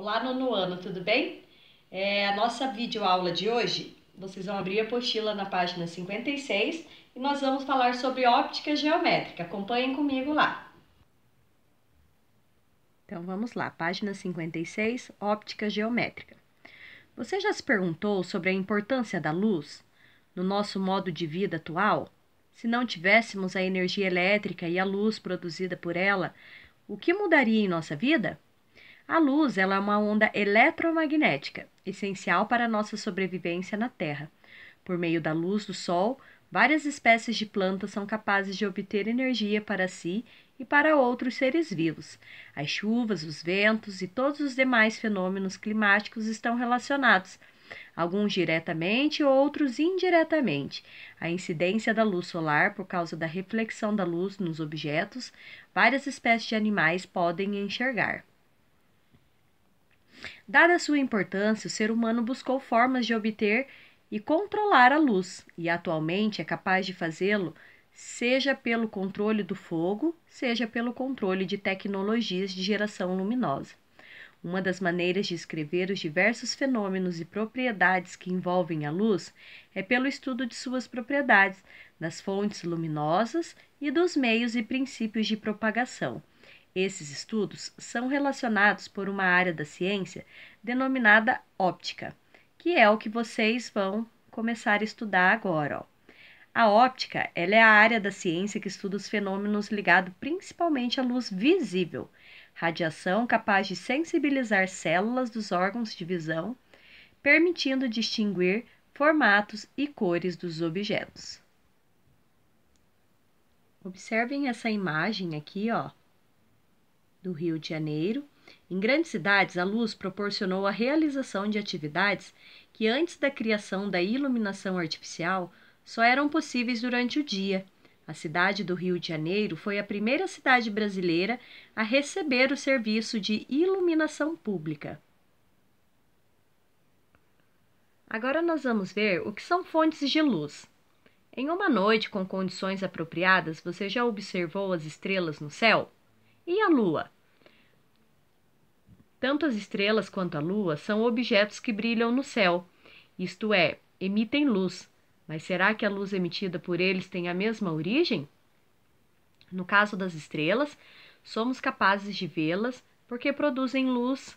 Olá, nono ano, tudo bem? É, a nossa videoaula de hoje, vocês vão abrir a apostila na página 56 e nós vamos falar sobre óptica geométrica. Acompanhem comigo lá. Então vamos lá, página 56, óptica geométrica. Você já se perguntou sobre a importância da luz no nosso modo de vida atual? Se não tivéssemos a energia elétrica e a luz produzida por ela, o que mudaria em nossa vida? A luz ela é uma onda eletromagnética, essencial para a nossa sobrevivência na Terra. Por meio da luz do Sol, várias espécies de plantas são capazes de obter energia para si e para outros seres vivos. As chuvas, os ventos e todos os demais fenômenos climáticos estão relacionados, alguns diretamente, outros indiretamente. A incidência da luz solar, por causa da reflexão da luz nos objetos, várias espécies de animais podem enxergar. Dada sua importância, o ser humano buscou formas de obter e controlar a luz, e atualmente é capaz de fazê-lo seja pelo controle do fogo, seja pelo controle de tecnologias de geração luminosa. Uma das maneiras de escrever os diversos fenômenos e propriedades que envolvem a luz é pelo estudo de suas propriedades, das fontes luminosas e dos meios e princípios de propagação. Esses estudos são relacionados por uma área da ciência denominada óptica, que é o que vocês vão começar a estudar agora. Ó. A óptica ela é a área da ciência que estuda os fenômenos ligados principalmente à luz visível, radiação capaz de sensibilizar células dos órgãos de visão, permitindo distinguir formatos e cores dos objetos. Observem essa imagem aqui, ó do Rio de Janeiro, em grandes cidades, a luz proporcionou a realização de atividades que, antes da criação da iluminação artificial, só eram possíveis durante o dia. A cidade do Rio de Janeiro foi a primeira cidade brasileira a receber o serviço de iluminação pública. Agora nós vamos ver o que são fontes de luz. Em uma noite com condições apropriadas, você já observou as estrelas no céu? E a Lua? Tanto as estrelas quanto a Lua são objetos que brilham no céu, isto é, emitem luz. Mas será que a luz emitida por eles tem a mesma origem? No caso das estrelas, somos capazes de vê-las porque produzem luz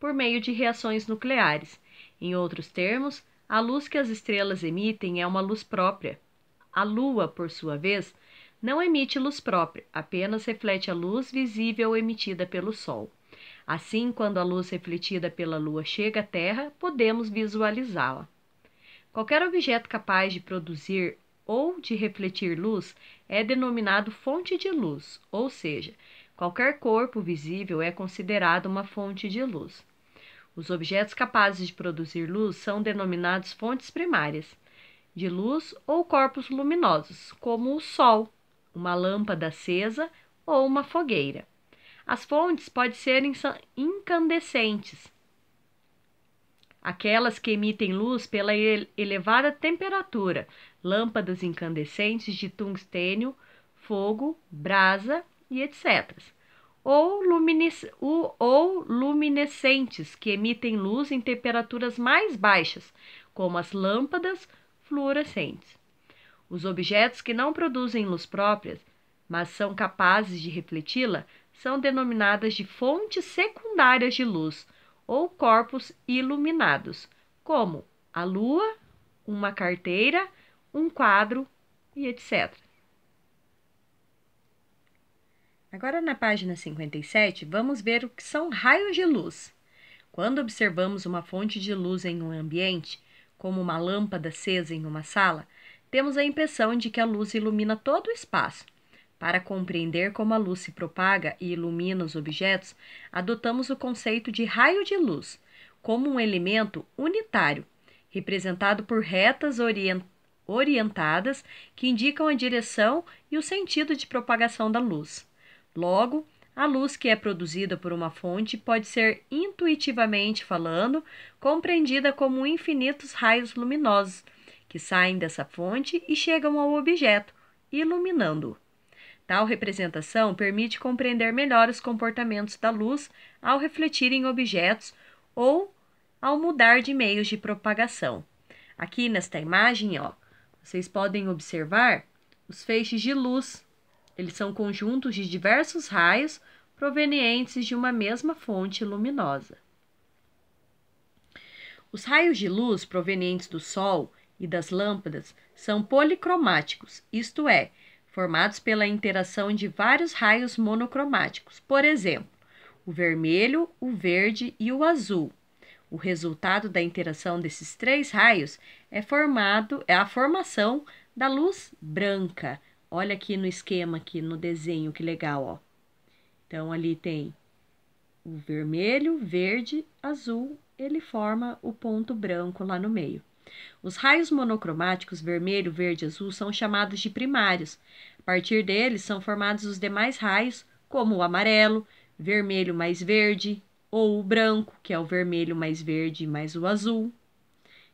por meio de reações nucleares. Em outros termos, a luz que as estrelas emitem é uma luz própria. A Lua, por sua vez, não emite luz própria, apenas reflete a luz visível emitida pelo Sol. Assim, quando a luz refletida pela Lua chega à Terra, podemos visualizá-la. Qualquer objeto capaz de produzir ou de refletir luz é denominado fonte de luz, ou seja, qualquer corpo visível é considerado uma fonte de luz. Os objetos capazes de produzir luz são denominados fontes primárias de luz ou corpos luminosos, como o Sol, uma lâmpada acesa ou uma fogueira. As fontes podem ser incandescentes, aquelas que emitem luz pela elevada temperatura, lâmpadas incandescentes de tungstênio, fogo, brasa e etc. Ou, ou luminescentes, que emitem luz em temperaturas mais baixas, como as lâmpadas fluorescentes. Os objetos que não produzem luz próprias, mas são capazes de refleti-la, são denominadas de fontes secundárias de luz ou corpos iluminados, como a lua, uma carteira, um quadro e etc. Agora, na página 57, vamos ver o que são raios de luz. Quando observamos uma fonte de luz em um ambiente, como uma lâmpada acesa em uma sala, temos a impressão de que a luz ilumina todo o espaço. Para compreender como a luz se propaga e ilumina os objetos, adotamos o conceito de raio de luz como um elemento unitário, representado por retas orientadas que indicam a direção e o sentido de propagação da luz. Logo, a luz que é produzida por uma fonte pode ser, intuitivamente falando, compreendida como infinitos raios luminosos que saem dessa fonte e chegam ao objeto, iluminando-o. Tal representação permite compreender melhor os comportamentos da luz ao refletir em objetos ou ao mudar de meios de propagação. Aqui nesta imagem, ó, vocês podem observar os feixes de luz. Eles são conjuntos de diversos raios provenientes de uma mesma fonte luminosa. Os raios de luz provenientes do Sol e das lâmpadas são policromáticos, isto é, formados pela interação de vários raios monocromáticos, por exemplo, o vermelho, o verde e o azul. O resultado da interação desses três raios é formado é a formação da luz branca. Olha aqui no esquema aqui no desenho, que legal, ó. Então ali tem o vermelho, verde, azul, ele forma o ponto branco lá no meio. Os raios monocromáticos vermelho, verde e azul são chamados de primários. A partir deles são formados os demais raios, como o amarelo, vermelho mais verde, ou o branco, que é o vermelho mais verde mais o azul.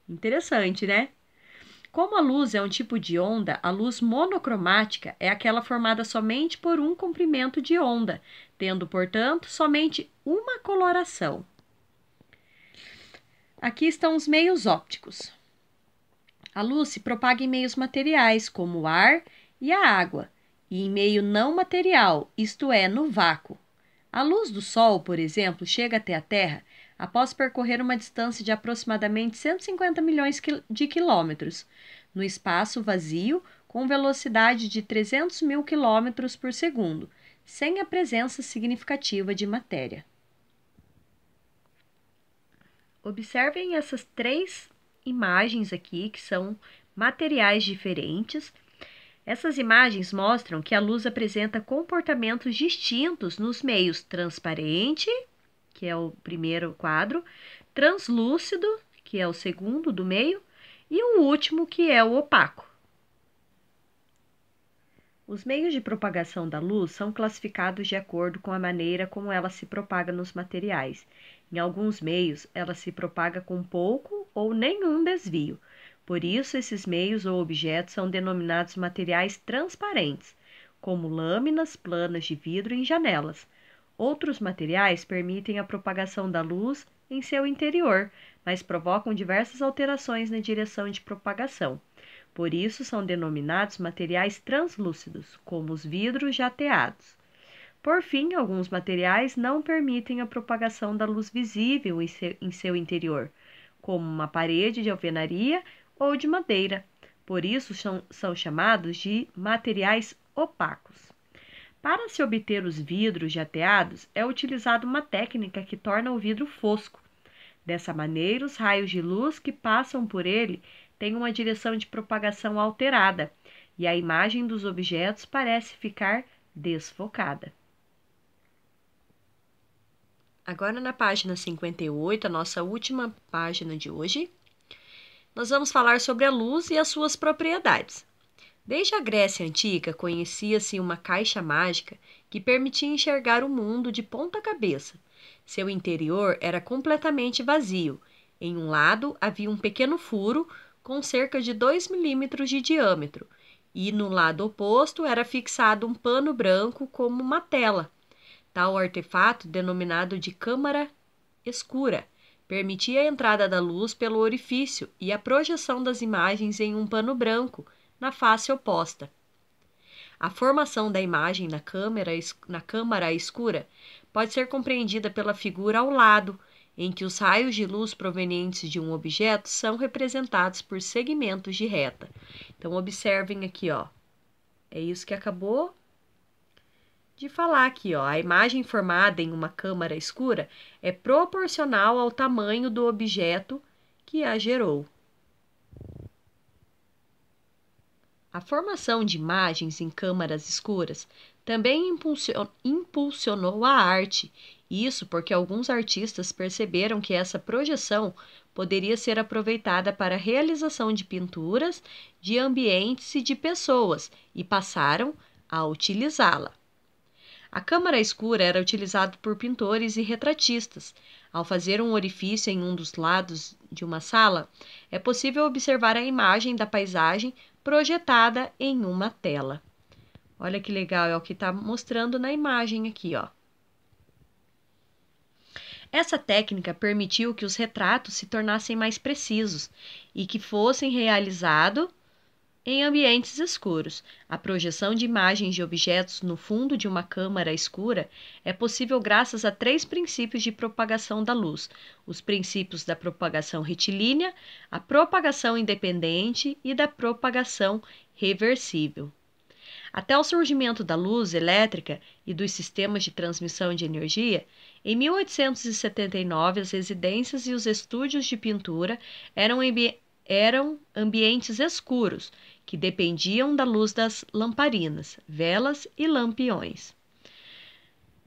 Interessante, né? Como a luz é um tipo de onda, a luz monocromática é aquela formada somente por um comprimento de onda, tendo, portanto, somente uma coloração. Aqui estão os meios ópticos. A luz se propaga em meios materiais, como o ar e a água, e em meio não material, isto é, no vácuo. A luz do Sol, por exemplo, chega até a Terra após percorrer uma distância de aproximadamente 150 milhões de quilômetros, no espaço vazio, com velocidade de 300 mil quilômetros por segundo, sem a presença significativa de matéria. Observem essas três imagens aqui que são materiais diferentes. Essas imagens mostram que a luz apresenta comportamentos distintos nos meios transparente, que é o primeiro quadro, translúcido, que é o segundo do meio, e o último, que é o opaco. Os meios de propagação da luz são classificados de acordo com a maneira como ela se propaga nos materiais. Em alguns meios, ela se propaga com pouco ou nenhum desvio. Por isso, esses meios ou objetos são denominados materiais transparentes, como lâminas, planas de vidro e janelas. Outros materiais permitem a propagação da luz em seu interior, mas provocam diversas alterações na direção de propagação. Por isso, são denominados materiais translúcidos, como os vidros jateados. Por fim, alguns materiais não permitem a propagação da luz visível em seu interior, como uma parede de alvenaria ou de madeira. Por isso, são, são chamados de materiais opacos. Para se obter os vidros jateados, é utilizada uma técnica que torna o vidro fosco. Dessa maneira, os raios de luz que passam por ele têm uma direção de propagação alterada e a imagem dos objetos parece ficar desfocada. Agora, na página 58, a nossa última página de hoje, nós vamos falar sobre a luz e as suas propriedades. Desde a Grécia Antiga, conhecia-se uma caixa mágica que permitia enxergar o mundo de ponta cabeça. Seu interior era completamente vazio. Em um lado havia um pequeno furo com cerca de 2 milímetros de diâmetro, e no lado oposto era fixado um pano branco como uma tela, Tal artefato, denominado de câmara escura, permitia a entrada da luz pelo orifício e a projeção das imagens em um pano branco na face oposta. A formação da imagem na câmara, na câmara escura pode ser compreendida pela figura ao lado, em que os raios de luz provenientes de um objeto são representados por segmentos de reta. Então observem aqui, ó. É isso que acabou de falar aqui, ó, a imagem formada em uma câmara escura é proporcional ao tamanho do objeto que a gerou. A formação de imagens em câmaras escuras também impulsionou a arte, isso porque alguns artistas perceberam que essa projeção poderia ser aproveitada para a realização de pinturas de ambientes e de pessoas e passaram a utilizá-la. A câmara escura era utilizada por pintores e retratistas. Ao fazer um orifício em um dos lados de uma sala, é possível observar a imagem da paisagem projetada em uma tela. Olha que legal, é o que está mostrando na imagem aqui, ó. Essa técnica permitiu que os retratos se tornassem mais precisos e que fossem realizados em ambientes escuros. A projeção de imagens de objetos no fundo de uma câmara escura é possível graças a três princípios de propagação da luz: os princípios da propagação retilínea, a propagação independente e da propagação reversível. Até o surgimento da luz elétrica e dos sistemas de transmissão de energia, em 1879 as residências e os estúdios de pintura eram eram ambientes escuros, que dependiam da luz das lamparinas, velas e lampiões.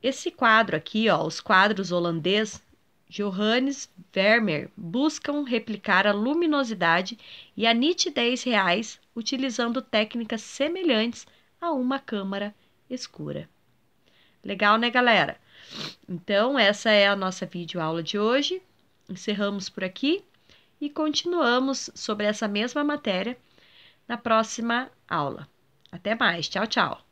Esse quadro aqui, ó, os quadros holandês Johannes Vermeer buscam replicar a luminosidade e a nitidez reais utilizando técnicas semelhantes a uma câmara escura. Legal, né, galera? Então, essa é a nossa videoaula de hoje. Encerramos por aqui e continuamos sobre essa mesma matéria na próxima aula. Até mais, tchau, tchau!